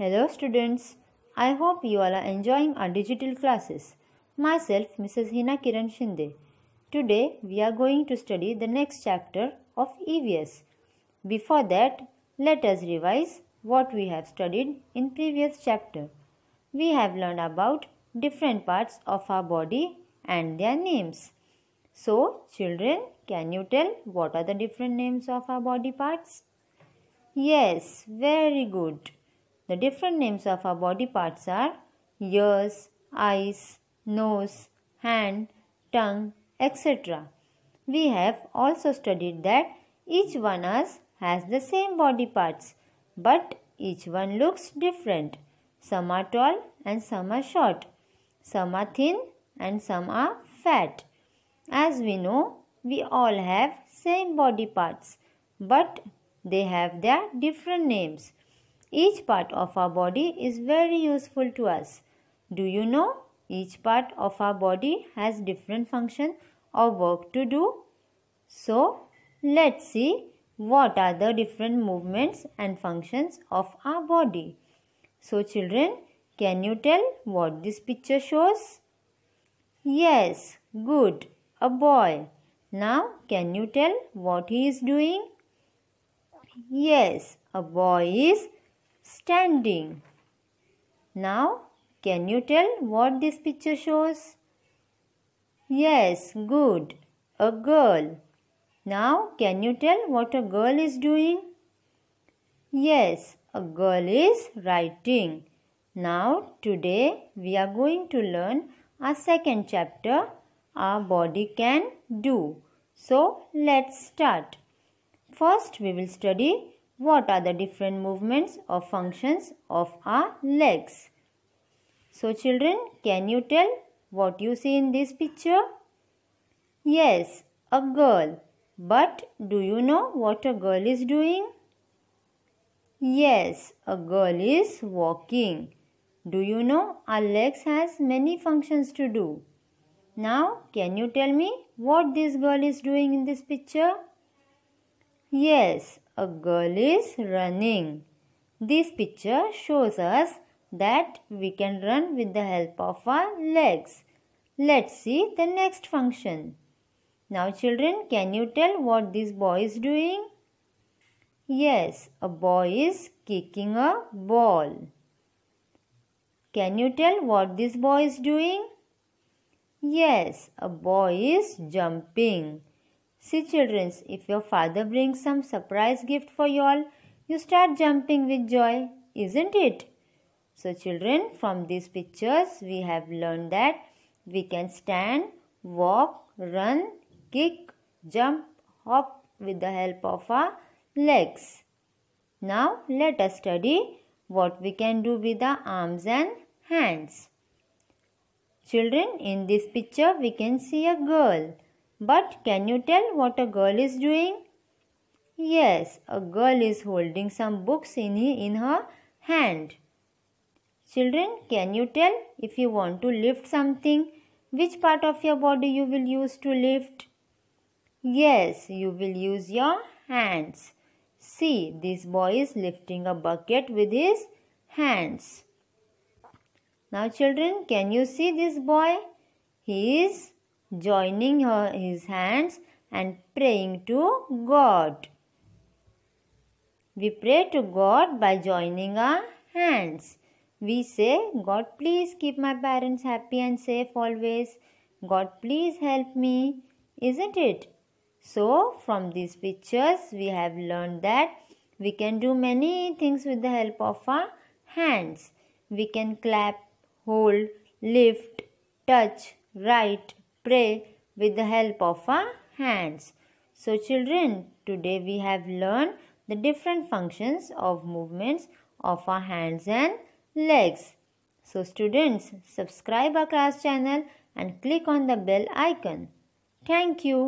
Hello students, I hope you all are enjoying our digital classes. Myself Mrs. Hina Kiran Shinde. Today we are going to study the next chapter of EVS. Before that, let us revise what we have studied in previous chapter. We have learned about different parts of our body and their names. So children, can you tell what are the different names of our body parts? Yes, very good. The different names of our body parts are ears, eyes, nose, hand, tongue, etc. We have also studied that each one us has the same body parts, but each one looks different. Some are tall and some are short. Some are thin and some are fat. As we know, we all have same body parts, but they have their different names. Each part of our body is very useful to us. Do you know? Each part of our body has different function or work to do. So, let's see what are the different movements and functions of our body. So, children, can you tell what this picture shows? Yes, good, a boy. Now, can you tell what he is doing? Yes, a boy is standing. Now, can you tell what this picture shows? Yes, good. A girl. Now, can you tell what a girl is doing? Yes, a girl is writing. Now, today we are going to learn our second chapter, Our Body Can Do. So, let's start. First, we will study what are the different movements or functions of our legs. So children, can you tell what you see in this picture? Yes, a girl. But do you know what a girl is doing? Yes, a girl is walking. Do you know our legs has many functions to do? Now, can you tell me what this girl is doing in this picture? Yes, a girl is running. This picture shows us that we can run with the help of our legs. Let's see the next function. Now children, can you tell what this boy is doing? Yes, a boy is kicking a ball. Can you tell what this boy is doing? Yes, a boy is jumping. See children, if your father brings some surprise gift for you all, you start jumping with joy, isn't it? So children, from these pictures we have learned that we can stand, walk, run, kick, jump, hop with the help of our legs. Now let us study what we can do with the arms and hands. Children, in this picture we can see a girl. But can you tell what a girl is doing? Yes, a girl is holding some books in, in her hand. Children, can you tell if you want to lift something, which part of your body you will use to lift? Yes, you will use your hands. See, this boy is lifting a bucket with his hands. Now children, can you see this boy? He is joining her, his hands and praying to God. We pray to God by joining our hands. We say, God, please keep my parents happy and safe always. God, please help me. Isn't it? So, from these pictures, we have learned that we can do many things with the help of our hands. We can clap, hold, lift, touch, write, pray with the help of our hands. So children, today we have learned the different functions of movements of our hands and legs. So students, subscribe our class channel and click on the bell icon. Thank you.